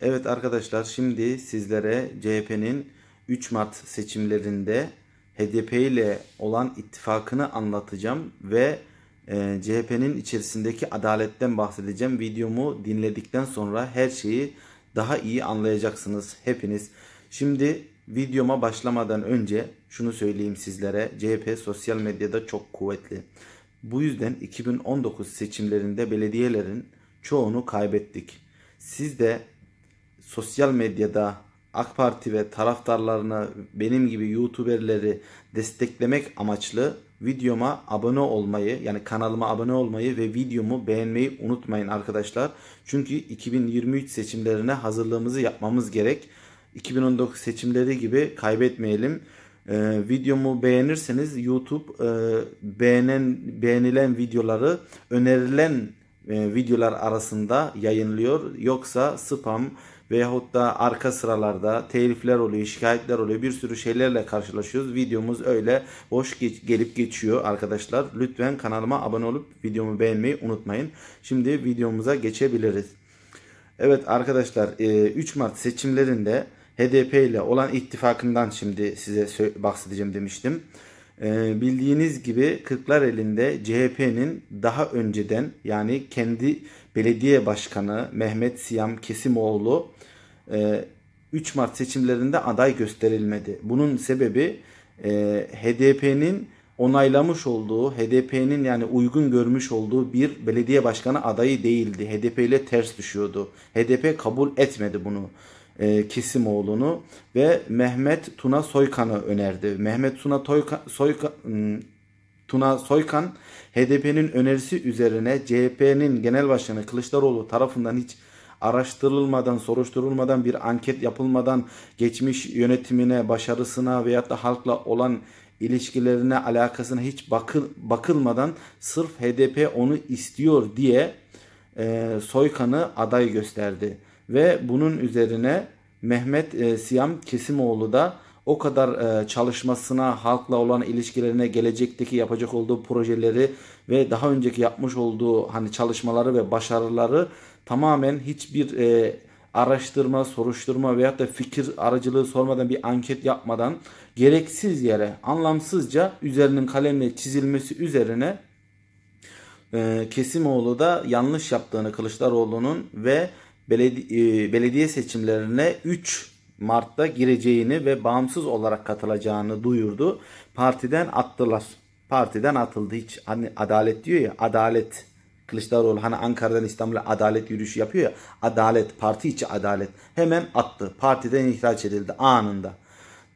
Evet arkadaşlar şimdi sizlere CHP'nin 3 Mart seçimlerinde HDP ile olan ittifakını anlatacağım ve e, CHP'nin içerisindeki adaletten bahsedeceğim. Videomu dinledikten sonra her şeyi daha iyi anlayacaksınız hepiniz. Şimdi videoma başlamadan önce şunu söyleyeyim sizlere. CHP sosyal medyada çok kuvvetli. Bu yüzden 2019 seçimlerinde belediyelerin çoğunu kaybettik. Siz de sosyal medyada AK Parti ve taraftarlarını benim gibi YouTuberleri desteklemek amaçlı videoma abone olmayı yani kanalıma abone olmayı ve videomu beğenmeyi unutmayın arkadaşlar. Çünkü 2023 seçimlerine hazırlığımızı yapmamız gerek. 2019 seçimleri gibi kaybetmeyelim. Ee, videomu beğenirseniz YouTube e, beğenen beğenilen videoları önerilen e, videolar arasında yayınlıyor. Yoksa spam veyahut da arka sıralarda telifler oluyor, şikayetler oluyor. Bir sürü şeylerle karşılaşıyoruz. Videomuz öyle boş geç, gelip geçiyor arkadaşlar. Lütfen kanalıma abone olup videomu beğenmeyi unutmayın. Şimdi videomuza geçebiliriz. Evet arkadaşlar 3 e, Mart seçimlerinde HDP ile olan ittifakından şimdi size bahsedeceğim demiştim. Ee, bildiğiniz gibi Kırklar elinde CHP'nin daha önceden yani kendi belediye başkanı Mehmet Siyam Kesimoğlu 3 e, Mart seçimlerinde aday gösterilmedi. Bunun sebebi e, HDP'nin onaylamış olduğu, HDP'nin yani uygun görmüş olduğu bir belediye başkanı adayı değildi. HDP ile ters düşüyordu. HDP kabul etmedi bunu e, Kesimoğlu'nu ve Mehmet Tuna Soykan'ı önerdi. Mehmet Tuna Toyka, Soyka, hmm, Tuna Soykan HDP'nin önerisi üzerine CHP'nin genel başkanı Kılıçdaroğlu tarafından hiç araştırılmadan, soruşturulmadan, bir anket yapılmadan geçmiş yönetimine, başarısına veyahut da halkla olan ilişkilerine, alakasına hiç bakıl, bakılmadan sırf HDP onu istiyor diye e, Soykan'ı aday gösterdi. Ve bunun üzerine Mehmet e, Siyam Kesimoğlu da o kadar e, çalışmasına, halkla olan ilişkilerine, gelecekteki yapacak olduğu projeleri ve daha önceki yapmış olduğu hani çalışmaları ve başarıları tamamen hiçbir e, araştırma, soruşturma veyahut da fikir aracılığı sormadan bir anket yapmadan gereksiz yere, anlamsızca üzerinin kalemle çizilmesi üzerine e, Kesimoğlu da yanlış yaptığını Kılıçdaroğlu'nun ve beledi- e, belediye seçimlerine 3 Mart'ta gireceğini ve bağımsız olarak katılacağını duyurdu. Partiden attılar. Partiden atıldı hiç. Hani adalet diyor ya adalet. Kılıçdaroğlu hani Ankara'dan İstanbul'a adalet yürüyüşü yapıyor ya. Adalet, parti içi adalet. Hemen attı. Partiden ihraç edildi anında.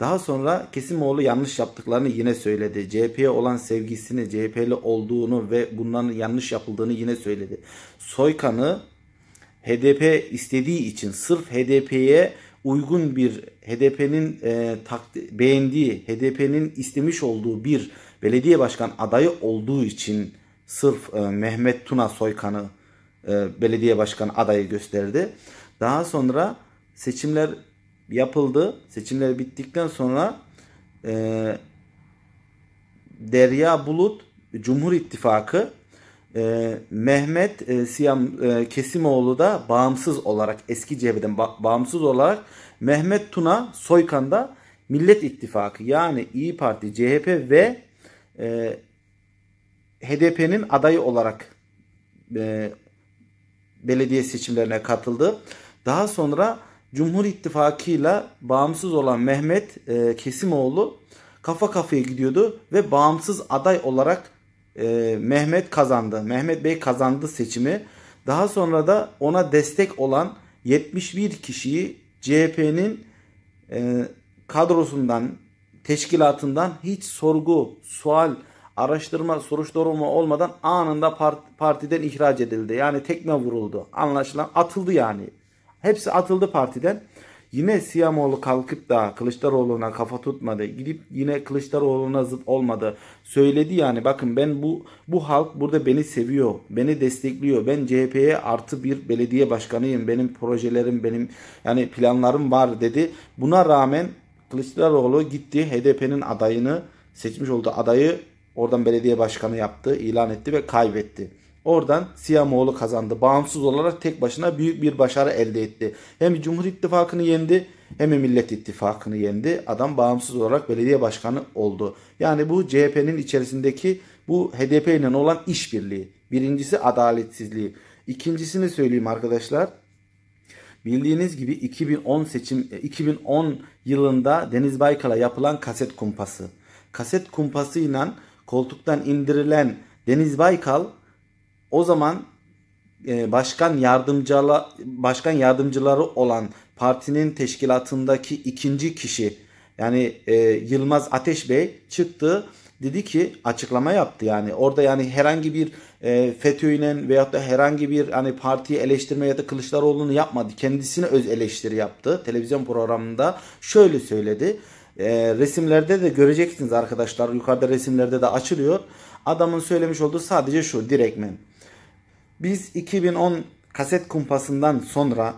Daha sonra Kesimoğlu yanlış yaptıklarını yine söyledi. CHP'ye olan sevgisini, CHP'li olduğunu ve bunların yanlış yapıldığını yine söyledi. Soykan'ı HDP istediği için sırf HDP'ye uygun bir HDP'nin e, takdi, beğendiği, HDP'nin istemiş olduğu bir belediye başkan adayı olduğu için sırf e, Mehmet Tuna Soykan'ı e, belediye başkan adayı gösterdi. Daha sonra seçimler yapıldı. Seçimler bittikten sonra e, Derya Bulut Cumhur İttifakı e, Mehmet e, Siyam e, Kesimoğlu da bağımsız olarak eski CHP'den ba- bağımsız olarak Mehmet Tuna Soykan da Millet İttifakı yani İyi Parti, CHP ve e, HDP'nin adayı olarak e, belediye seçimlerine katıldı. Daha sonra Cumhur İttifakı ile bağımsız olan Mehmet e, Kesimoğlu kafa kafaya gidiyordu ve bağımsız aday olarak e, Mehmet kazandı. Mehmet Bey kazandı seçimi. Daha sonra da ona destek olan 71 kişiyi CHP'nin e, kadrosundan, teşkilatından hiç sorgu, sual, araştırma, soruşturma olmadan anında part, partiden ihraç edildi. Yani tekme vuruldu. Anlaşılan atıldı yani. Hepsi atıldı partiden. Yine Siyamoğlu kalkıp da Kılıçdaroğlu'na kafa tutmadı. Gidip yine Kılıçdaroğlu'na zıt olmadı. Söyledi yani bakın ben bu bu halk burada beni seviyor. Beni destekliyor. Ben CHP'ye artı bir belediye başkanıyım. Benim projelerim benim yani planlarım var dedi. Buna rağmen Kılıçdaroğlu gitti HDP'nin adayını seçmiş oldu, adayı oradan belediye başkanı yaptı, ilan etti ve kaybetti. Oradan Siyamoğlu kazandı. Bağımsız olarak tek başına büyük bir başarı elde etti. Hem Cumhur İttifakı'nı yendi hem de Millet İttifakı'nı yendi. Adam bağımsız olarak belediye başkanı oldu. Yani bu CHP'nin içerisindeki bu HDP ile olan işbirliği. Birincisi adaletsizliği. İkincisini söyleyeyim arkadaşlar. Bildiğiniz gibi 2010 seçim 2010 e, yılında Deniz Baykal'a yapılan kaset kumpası. Kaset kumpasıyla koltuktan indirilen Deniz Baykal o zaman e, başkan yardımcıla başkan yardımcıları olan partinin teşkilatındaki ikinci kişi yani e, Yılmaz Ateş Bey çıktı dedi ki açıklama yaptı yani orada yani herhangi bir e, FETÖ'yle veyahut da herhangi bir hani partiyi eleştirme ya da Kılıçdaroğlu'nu yapmadı. Kendisine öz eleştiri yaptı. Televizyon programında şöyle söyledi. E, resimlerde de göreceksiniz arkadaşlar. Yukarıda resimlerde de açılıyor. Adamın söylemiş olduğu sadece şu direktmen. Biz 2010 kaset kumpasından sonra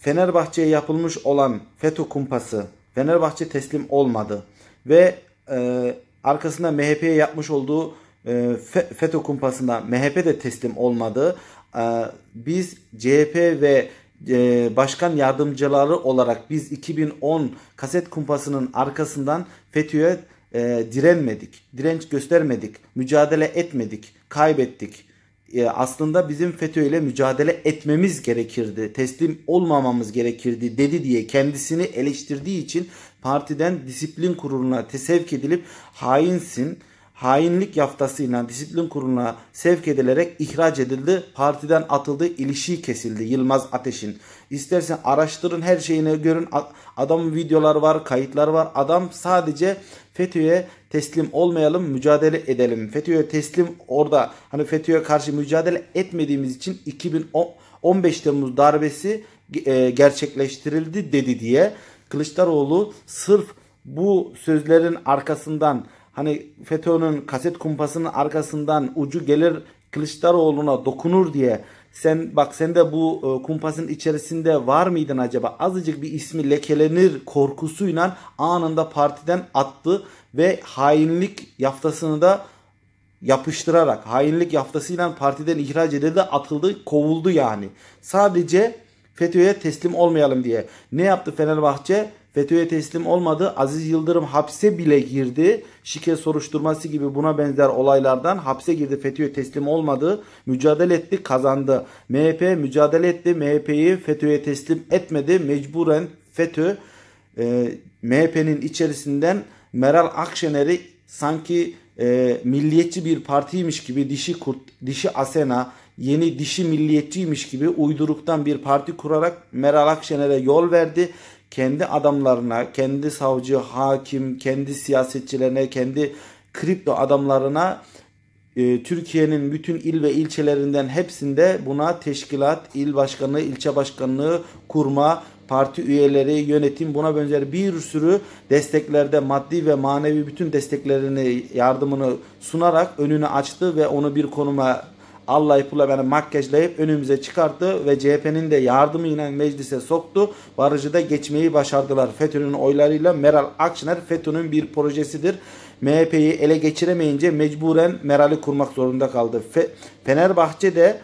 Fenerbahçe'ye yapılmış olan FETÖ kumpası Fenerbahçe teslim olmadı ve e, arkasında MHP'ye yapmış olduğu e, FETÖ kumpasında MHP de teslim olmadı. E, biz CHP ve e, başkan yardımcıları olarak biz 2010 kaset kumpasının arkasından FETÖ'ye e, direnmedik, direnç göstermedik, mücadele etmedik, kaybettik. E, aslında bizim FETÖ ile mücadele etmemiz gerekirdi, teslim olmamamız gerekirdi dedi diye kendisini eleştirdiği için partiden disiplin kuruluna sevk edilip hainsin, hainlik yaftasıyla disiplin kuruluna sevk edilerek ihraç edildi. Partiden atıldı, ilişiği kesildi Yılmaz Ateş'in. İstersen araştırın her şeyini görün. Adamın videolar var, kayıtlar var. Adam sadece FETÖ'ye teslim olmayalım, mücadele edelim. FETÖ'ye teslim orada hani FETÖ'ye karşı mücadele etmediğimiz için 2015 Temmuz darbesi e, gerçekleştirildi dedi diye Kılıçdaroğlu sırf bu sözlerin arkasından hani FETÖ'nün kaset kumpasının arkasından ucu gelir Kılıçdaroğlu'na dokunur diye sen bak sen de bu e, kumpasın içerisinde var mıydın acaba? Azıcık bir ismi lekelenir korkusuyla anında partiden attı ve hainlik yaftasını da yapıştırarak hainlik yaftasıyla partiden ihraç edildi, atıldı, kovuldu yani. Sadece FETÖ'ye teslim olmayalım diye. Ne yaptı Fenerbahçe? FETÖ'ye teslim olmadı. Aziz Yıldırım hapse bile girdi. Şike soruşturması gibi buna benzer olaylardan hapse girdi. FETÖ'ye teslim olmadı. Mücadele etti, kazandı. MHP mücadele etti. MHP'yi FETÖ'ye teslim etmedi. Mecburen FETÖ e, MHP'nin içerisinden Meral Akşener'i sanki e, milliyetçi bir partiymiş gibi dişi kurt, dişi Asena yeni dişi milliyetçiymiş gibi uyduruktan bir parti kurarak Meral Akşener'e yol verdi. Kendi adamlarına, kendi savcı, hakim, kendi siyasetçilerine, kendi kripto adamlarına e, Türkiye'nin bütün il ve ilçelerinden hepsinde buna teşkilat, il başkanlığı, ilçe başkanlığı kurma, parti üyeleri, yönetim buna benzer bir sürü desteklerde maddi ve manevi bütün desteklerini, yardımını sunarak önünü açtı ve onu bir konuma Allah'ı pula beni makyajlayıp önümüze çıkarttı ve CHP'nin de yardımıyla meclise soktu. Barajı da geçmeyi başardılar. FETÖ'nün oylarıyla Meral Akşener FETÖ'nün bir projesidir. MHP'yi ele geçiremeyince mecburen Meral'i kurmak zorunda kaldı. Fe Fenerbahçe de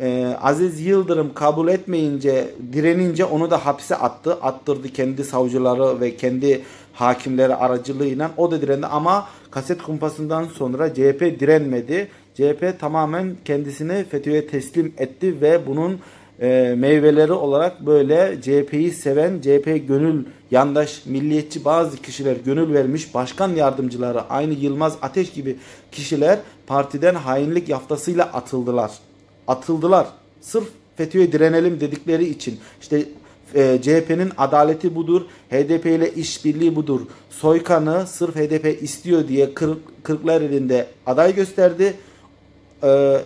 e, Aziz Yıldırım kabul etmeyince, direnince onu da hapse attı. Attırdı kendi savcıları ve kendi hakimleri aracılığıyla. O da direndi ama kaset kumpasından sonra CHP direnmedi. CHP tamamen kendisini FETÖ'ye teslim etti ve bunun e, meyveleri olarak böyle CHP'yi seven, CHP gönül yandaş, milliyetçi bazı kişiler gönül vermiş, başkan yardımcıları aynı Yılmaz Ateş gibi kişiler partiden hainlik yaftasıyla atıldılar. Atıldılar. Sırf FETÖ'ye direnelim dedikleri için. işte e, CHP'nin adaleti budur, HDP ile işbirliği budur. Soykan'ı sırf HDP istiyor diye Kır elinde aday gösterdi e,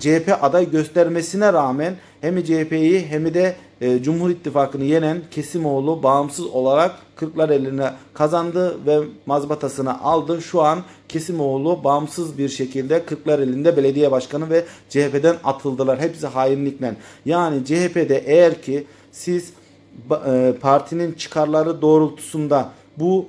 CHP aday göstermesine rağmen hem CHP'yi hem de e, Cumhur İttifakı'nı yenen Kesimoğlu bağımsız olarak kırklar eline kazandı ve mazbatasını aldı. Şu an Kesimoğlu bağımsız bir şekilde kırklar elinde belediye başkanı ve CHP'den atıldılar. Hepsi hainlikle. Yani CHP'de eğer ki siz e, partinin çıkarları doğrultusunda bu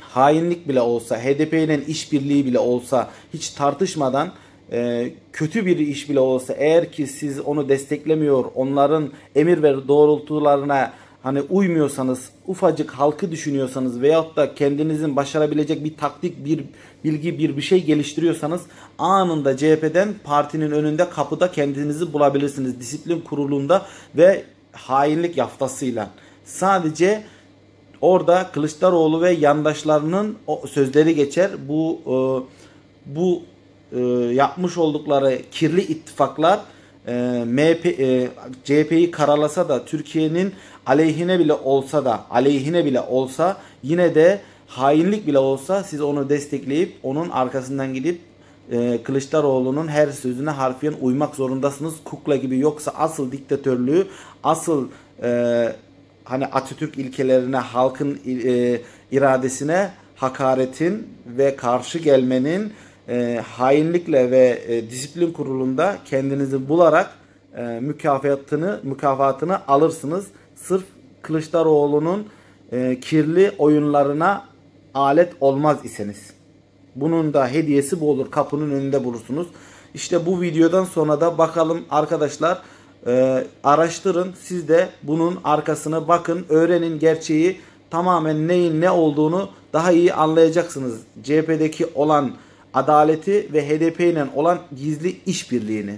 hainlik bile olsa, HDP ile işbirliği bile olsa hiç tartışmadan e, kötü bir iş bile olsa eğer ki siz onu desteklemiyor, onların emir ve doğrultularına hani uymuyorsanız, ufacık halkı düşünüyorsanız veyahut da kendinizin başarabilecek bir taktik, bir bilgi, bir bir şey geliştiriyorsanız anında CHP'den partinin önünde kapıda kendinizi bulabilirsiniz. Disiplin kurulunda ve hainlik yaftasıyla. Sadece orada Kılıçdaroğlu ve yandaşlarının sözleri geçer. Bu e, bu e, yapmış oldukları kirli ittifaklar e, MHP, e, CHP'yi karalasa da Türkiye'nin aleyhine bile olsa da aleyhine bile olsa yine de hainlik bile olsa siz onu destekleyip onun arkasından gidip e, Kılıçdaroğlu'nun her sözüne harfiyen uymak zorundasınız. Kukla gibi yoksa asıl diktatörlüğü, asıl e, hani Atatürk ilkelerine, halkın e, iradesine hakaretin ve karşı gelmenin e, hainlikle ve e, disiplin kurulunda kendinizi bularak e, mükafatını mükafatını alırsınız. Sırf Kılıçdaroğlu'nun e, kirli oyunlarına alet olmaz iseniz. Bunun da hediyesi bu olur. Kapının önünde bulursunuz. İşte bu videodan sonra da bakalım arkadaşlar e, araştırın. Siz de bunun arkasına bakın. Öğrenin gerçeği tamamen neyin ne olduğunu daha iyi anlayacaksınız. CHP'deki olan adaleti ve HDP ile olan gizli işbirliğini